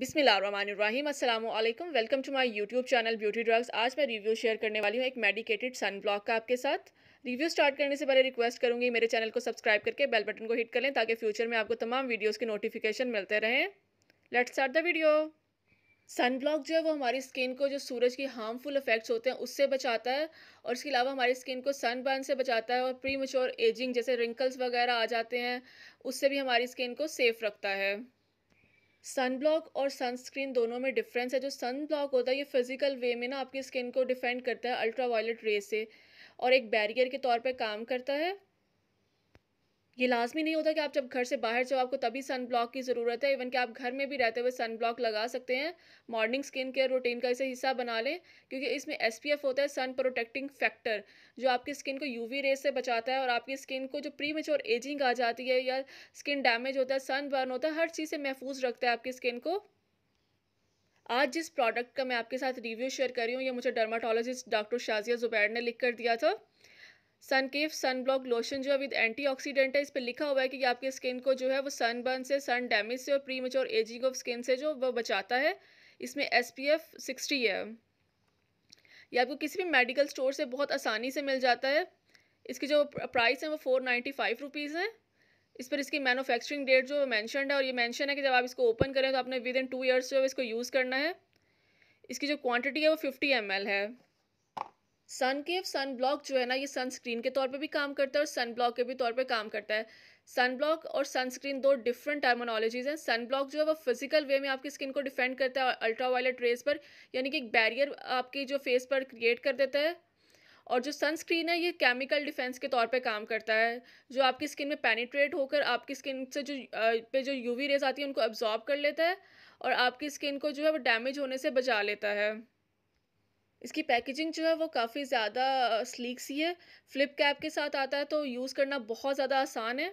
बिसमीम अल्लाम welcome to my YouTube channel beauty drugs आज मैं रिव्यू शेयर करने वाली हूँ एक मेडिकेटेड सन ब्लॉक का आपके साथ रिव्यू स्टार्ट करने से पहले रिक्वेस्ट करूँगी मेरे चैनल को सब्सक्राइब करके बेल बटन को हिट कर लें ताकि फ्यूचर में आपको तमाम वीडियोज़ के नोटिफिकेशन मिलते रहें let's start the video sun block जो है वो हमारी स्किन को जो सूरज की हार्मफुल इफेक्ट्स होते हैं उससे बचाता है और इसके अलावा हमारी स्किन को सन बर्न से बचाता है और प्री मच्योर एजिंग जैसे रिंकल्स वगैरह आ जाते हैं उससे भी हमारी स्किन को सेफ़ रखता है सन ब्लॉक और सनस्क्रीन दोनों में डिफरेंस है जो सन ब्लॉक होता है ये फिज़िकल वे में ना आपकी स्किन को डिफेंड करता है अल्ट्रा वायलेट रे से और एक बैरियर के तौर पे काम करता है ये लाजमी नहीं होता कि आप जब घर से बाहर जाओ आपको तभी सन ब्लॉक की ज़रूरत है इवन कि आप घर में भी रहते हुए सन ब्लॉक लगा सकते हैं मॉर्निंग स्किन केयर रूटीन का इसे हिस्सा बना लें क्योंकि इसमें एस होता है सन प्रोटेक्टिंग फैक्टर जो आपकी स्किन को वी रेस से बचाता है और आपकी स्किन को जो प्री मेच्योर एजिंग आ जाती है या स्किन डैमेज होता है सन बर्न होता है हर चीज़ से महफूज रखता है आपकी स्किन को आज जिस प्रोडक्ट का मैं आपके साथ रिव्यू शेयर कर रही हूँ ये मुझे डर्माटोलॉजिस्ट डॉक्टर शाजिया जुबैर ने लिख कर दिया था सनकेफ सन ब्लॉक लोशन जो है विद एंटीऑक्सीडेंट है इस पर लिखा हुआ है कि आपकी स्किन को जो है वो सनबर्न से सन डैमेज से और प्री और एजिंग ऑफ स्किन से जो वो बचाता है इसमें एस पी एफ सिक्सटी है ये आपको किसी भी मेडिकल स्टोर से बहुत आसानी से मिल जाता है इसकी जो प्राइस है वो फोर नाइन्टी फाइव रुपीज़ है इस पर इसकी मैनुफैक्चरिंग डेट जो मैंशन है और ये मैंशन है कि जब आप इसको ओपन करें तो आपने विद इन टू ईयर्स जो है इसको यूज़ करना है इसकी जो क्वान्टिटी है वो फिफ्टी एम एल है सन केव सन ब्लॉक जो है ना ये सनस्क्रीन के तौर पे भी काम करता है और सन ब्लॉक के भी तौर पे काम करता है सन ब्लॉक और सनस्क्रीन दो डिफरेंट टर्मोनोलॉजीज़ हैं सन ब्लॉक जो है वो फिजिकल वे में आपकी स्किन को डिफेंड करता है अल्ट्रा वायलेट रेज पर यानी कि एक बैरियर आपकी जो फेस पर क्रिएट कर देता है और जो सनस्क्रीन है ये केमिकल डिफेंस के तौर पे काम करता है जो आपकी स्किन में पेनिट्रेट होकर आपकी स्किन से जो पे जो यूवी रेज आती है उनको अब्जॉर्ब कर लेता है और आपकी स्किन को जो है वो डैमेज होने से बचा लेता है इसकी पैकेजिंग जो है वो काफ़ी ज़्यादा स्लीक सी है फ्लिप कैप के साथ आता है तो यूज़ करना बहुत ज़्यादा आसान है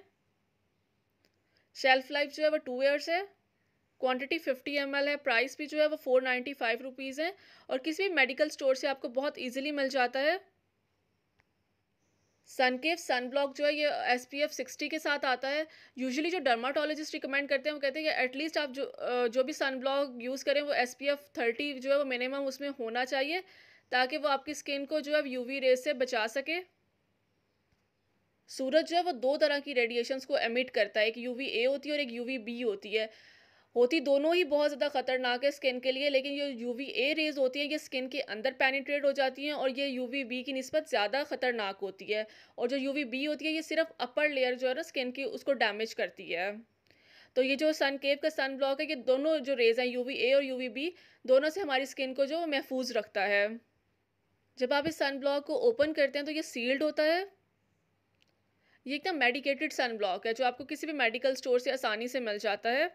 शेल्फ़ लाइफ जो है वो टू ईयर्स है क्वांटिटी 50 एम है प्राइस भी जो है वो फोर नाइन्टी फाइव रुपीज़ है और किसी भी मेडिकल स्टोर से आपको बहुत इजीली मिल जाता है सनकेव सनब्लॉक जो है ये एस पी एफ सिक्सटी के साथ आता है यूजुअली जो डर्माटोलॉजिस्ट रिकमेंड करते हैं वो कहते हैं कि एटलीस्ट आप जो जो भी सनब्लॉक यूज़ करें वो एस पी एफ थर्टी जो है वो मिनिमम उसमें होना चाहिए ताकि वो आपकी स्किन को जो है यू वी रेज से बचा सके सूरज जो है वो दो तरह की रेडिएशंस को एमिट करता है एक यू वी ए होती है और एक यू वी बी होती है होती दोनों ही बहुत ज़्यादा ख़तरनाक है स्किन के लिए लेकिन ये यू वी ए रेज होती है ये स्किन के अंदर पेनिट्रेट हो जाती हैं और ये यू वी बी की नस्बत ज़्यादा ख़तरनाक होती है और जो यू वी बी होती है ये सिर्फ अपर लेयर जो है ना स्किन की उसको डैमेज करती है तो ये जो सन केव का सन ब्लॉक है ये दोनों जो रेज़ हैं यू वी ए और यू वी बी दोनों से हमारी स्किन को जो महफूज रखता है जब आप इस सन ब्लॉक को ओपन करते हैं तो ये सील्ड होता है ये एकदम मेडिकेटेड सन ब्लॉक है जो आपको किसी भी मेडिकल स्टोर से आसानी से मिल जाता है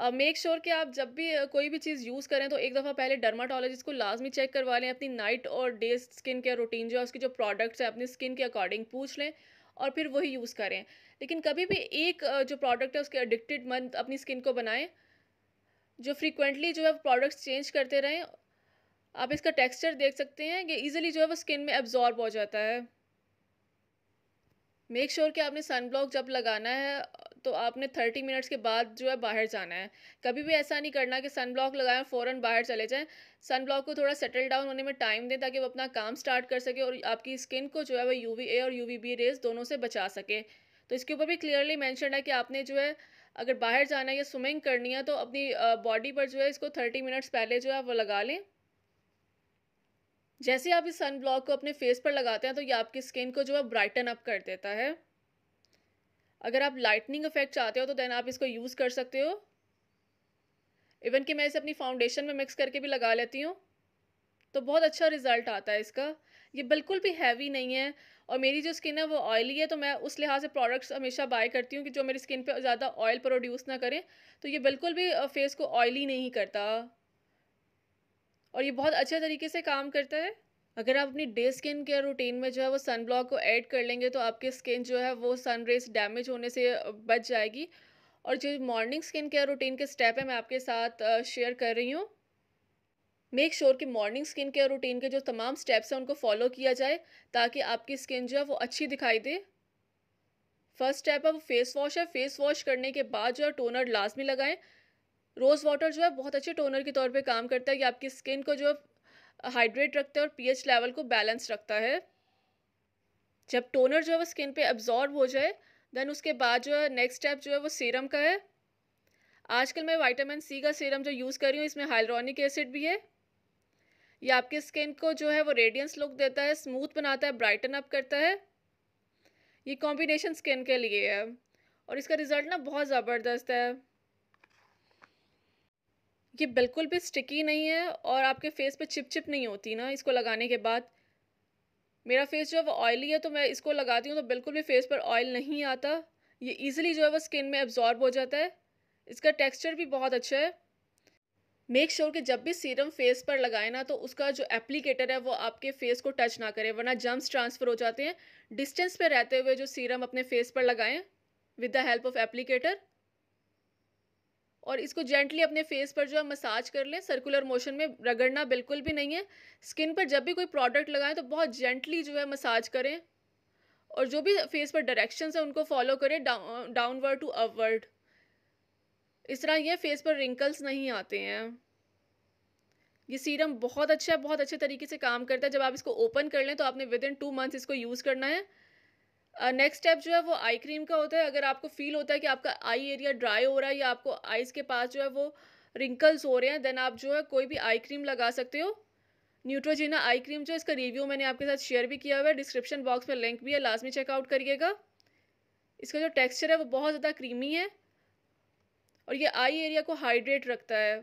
मेक uh, श्योर sure कि आप जब भी कोई भी चीज़ यूज़ करें तो एक दफ़ा पहले डर्माटोलॉजिस्ट को लाजमी चेक करवा लें अपनी नाइट और डे स्किन केयर रूटीन जो है उसकी जो प्रोडक्ट्स है अपनी स्किन के अकॉर्डिंग पूछ लें और फिर वही यूज़ करें लेकिन कभी भी एक जो प्रोडक्ट है उसके एडिक्टेड मंथ अपनी स्किन को बनाएं जो फ्रीक्वेंटली जो है प्रोडक्ट्स चेंज करते रहें आप इसका टेक्सचर देख सकते हैं कि ईज़िली जो है वो स्किन में एब्जॉर्ब हो जाता है मेक श्योर sure कि आपने सन ब्लॉक जब लगाना है तो आपने थर्टी मिनट्स के बाद जो है बाहर जाना है कभी भी ऐसा नहीं करना कि सन ब्लॉक लगाएं फ़ौर बाहर चले जाएँ सन ब्लॉक को थोड़ा सेटल डाउन होने में टाइम दें ताकि वो अपना काम स्टार्ट कर सके और आपकी स्किन को जो है वो यू ए और यू बी रेज दोनों से बचा सके तो इसके ऊपर भी क्लियरली मैंशन है कि आपने जो है अगर बाहर जाना है या स्विमिंग करनी है तो अपनी बॉडी पर जो है इसको थर्टी मिनट्स पहले जो है वो लगा लें जैसे आप इस सन ब्लॉक को अपने फेस पर लगाते हैं तो ये आपकी स्किन को जो है ब्राइटन अप कर देता है अगर आप लाइटनिंग इफेक्ट चाहते हो तो देन आप इसको यूज़ कर सकते हो इवन कि मैं इसे अपनी फाउंडेशन में मिक्स करके भी लगा लेती हूँ तो बहुत अच्छा रिज़ल्ट आता है इसका ये बिल्कुल भी हैवी नहीं है और मेरी जो स्किन है वो ऑयली है तो मैं उस लिहाज से प्रोडक्ट्स हमेशा बाय करती हूँ कि जो मेरी स्किन पे ज़्यादा ऑयल प्रोड्यूस ना करें तो ये बिल्कुल भी फेस को ऑयली नहीं करता और ये बहुत अच्छे तरीके से काम करता है अगर आप अपनी डे स्किन केयर रूटीन में जो है वो सन ब्लॉक को ऐड कर लेंगे तो आपकी स्किन जो है वो सन रेज डैमेज होने से बच जाएगी और जो मॉर्निंग स्किन केयर रूटीन के स्टेप है मैं आपके साथ शेयर कर रही हूँ मेक श्योर sure कि मॉर्निंग स्किन केयर रूटीन के जो तमाम स्टेप्स हैं उनको फॉलो किया जाए ताकि आपकी स्किन जो है वो अच्छी दिखाई दे फर्स्ट स्टेप है वो फेस वॉश है फेस वॉश करने के बाद जो है टोनर लाजमी लगाएं रोज़ वाटर जो है बहुत अच्छे टोनर के तौर पे काम करता है कि आपकी स्किन को जो हाइड्रेट रखता है और पीएच लेवल को बैलेंस रखता है जब टोनर जो है वो स्किन पे अब्जॉर्ब हो जाए देन उसके बाद जो है नेक्स्ट स्टेप जो है वो सीरम का है आजकल मैं वाइटामिन सी का सीरम जो यूज़ कर रही हूँ इसमें हाइलोनिक एसिड भी है ये आपके स्किन को जो है वो रेडियंस लुक देता है स्मूथ बनाता है ब्राइटन अप करता है ये कॉम्बिनेशन स्किन के लिए है और इसका रिज़ल्ट ना बहुत ज़बरदस्त है ये बिल्कुल भी स्टिकी नहीं है और आपके फेस पे चिप चिप नहीं होती ना इसको लगाने के बाद मेरा फेस जो है वो ऑयली है तो मैं इसको लगाती हूँ तो बिल्कुल भी फेस पर ऑयल नहीं आता ये ईज़िली जो है वो स्किन में एब्जॉर्ब हो जाता है इसका टेक्स्चर भी बहुत अच्छा है मेक श्योर sure कि जब भी सीरम फेस पर लगाएं ना तो उसका जो एप्लीकेटर है वो आपके फेस को टच ना करे वरना जम्स ट्रांसफ़र हो जाते हैं डिस्टेंस पे रहते हुए जो सीरम अपने फेस पर लगाएं with the help of applicator और इसको जेंटली अपने फेस पर जो है मसाज कर लें सर्कुलर मोशन में रगड़ना बिल्कुल भी नहीं है स्किन पर जब भी कोई प्रोडक्ट लगाएं तो बहुत जेंटली जो है मसाज करें और जो भी फेस पर डायरेक्शंस हैं उनको फॉलो करें डाउनवर्ड टू अपवर्ड इस तरह ये फेस पर रिंकल्स नहीं आते हैं ये सीरम बहुत अच्छा है बहुत अच्छे तरीके से काम करता है जब आप इसको ओपन कर लें तो आपने विद इन टू मंथ्स इसको यूज़ करना है नेक्स्ट स्टेप जो है वो आई क्रीम का होता है अगर आपको फील होता है कि आपका आई एरिया ड्राई हो रहा है या आपको आइज़ के पास जो है वो रिंकल्स हो रहे हैं देन आप जो है कोई भी आई क्रीम लगा सकते हो न्यूट्रोजीना आई क्रीम जो इसका रिव्यू मैंने आपके साथ शेयर भी किया हुआ है डिस्क्रिप्शन बॉक्स में लिंक भी है लाजमी चेकआउट करिएगा इसका जो टेक्सचर है वो बहुत ज़्यादा क्रीमी है और ये आई एरिया को हाइड्रेट रखता है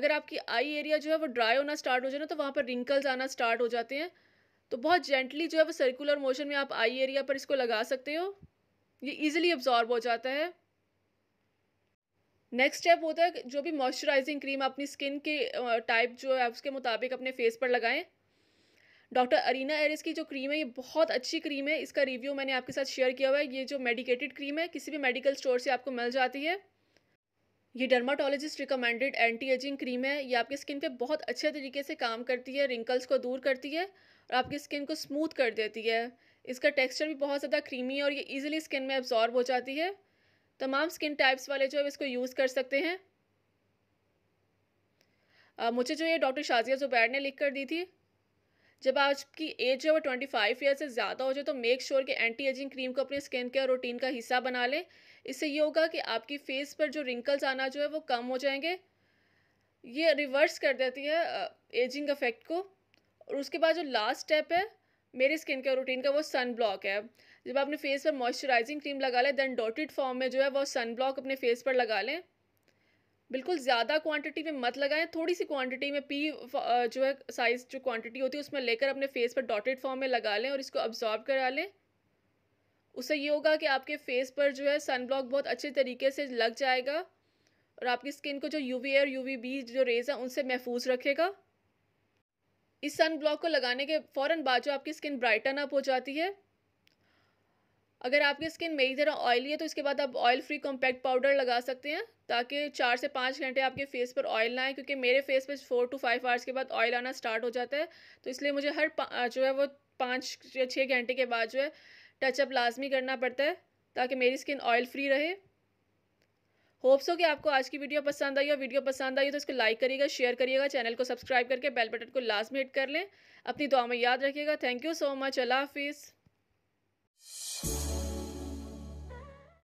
अगर आपकी आई एरिया जो है वो ड्राई होना स्टार्ट हो जाए ना तो वहाँ पर रिंकल्स आना स्टार्ट हो जाते हैं तो बहुत जेंटली जो है वो सर्कुलर मोशन में आप आई एरिया पर इसको लगा सकते हो ये इजीली अब्जॉर्ब हो जाता है नेक्स्ट स्टेप होता है जो भी मॉइस्चराइजिंग क्रीम अपनी स्किन के टाइप जो है उसके मुताबिक अपने फेस पर लगाएं डॉक्टर अरीना एरिस की जो क्रीम है ये बहुत अच्छी क्रीम है इसका रिव्यू मैंने आपके साथ शेयर किया हुआ है ये जो मेडिकेटेड क्रीम है किसी भी मेडिकल स्टोर से आपको मिल जाती है ये dermatologist recommended anti ageing cream है ये आपकी स्किन पे बहुत अच्छे तरीके से काम करती है रिंकल्स को दूर करती है और आपकी स्किन को स्मूथ कर देती है इसका टेक्सचर भी बहुत ज़्यादा क्रीमी है और ये इजीली स्किन में एब्जॉर्ब हो जाती है तमाम स्किन टाइप्स वाले जो है इसको यूज़ कर सकते हैं आ, मुझे जो ये डॉक्टर शाजिया जुबैर ने लिख कर दी थी जब आपकी एज जो है वो ट्वेंटी फाइव ईयर से ज़्यादा हो जाए तो मेक श्योर sure कि एंटी एजिंग क्रीम को अपनी स्किन केयर रूटीन का हिस्सा बना लें इससे ये होगा कि आपकी फेस पर जो रिंकल्स आना जो है वो कम हो जाएंगे ये रिवर्स कर देती है एजिंग इफ़ेक्ट को और उसके बाद जो लास्ट स्टेप है मेरे स्किन केयर रूटीन का वो सन ब्लॉक है जब आपने फेस पर मॉइस्चराइजिंग क्रीम लगा लें देन डॉटेड फॉर्म में जो है वो सन ब्लॉक अपने फेस पर लगा लें बिल्कुल ज़्यादा क्वांटिटी में मत लगाएं थोड़ी सी क्वांटिटी में पी जो है साइज़ जो क्वांटिटी होती है उसमें लेकर अपने फेस पर डॉटेड फॉर्म में लगा लें और इसको अब्जॉर्ब करा लें उससे ये होगा कि आपके फेस पर जो है सन ब्लॉक बहुत अच्छे तरीके से लग जाएगा और आपकी स्किन को जो यू वी ए और वी बी जो रेज़ है उनसे महफूज रखेगा इस सन ब्लॉक को लगाने के फ़ौर बाद जो आपकी स्किन ब्राइटन अप हो जाती है अगर आपकी स्किन मेरी तरह ऑयली है तो इसके बाद आप ऑयल फ्री कॉम्पैक्ट पाउडर लगा सकते हैं ताकि चार से पाँच घंटे आपके फेस पर ऑयल ना आए क्योंकि मेरे फेस पर फोर टू फाइव आवर्स के बाद ऑयल आना स्टार्ट हो जाता है तो इसलिए मुझे हर जो है वो पाँच या छः घंटे के बाद जो है टचअप लाजमी करना पड़ता है ताकि मेरी स्किन ऑयल फ्री रहे होप्स हो कि आपको आज की वीडियो पसंद आई हो वीडियो पसंद आई हो तो इसको लाइक करिएगा शेयर करिएगा चैनल को सब्सक्राइब करके बेल बटन को लाजमी हिट कर लें अपनी दुआ में याद रखिएगा थैंक यू सो मच अल्लाह हाफिज़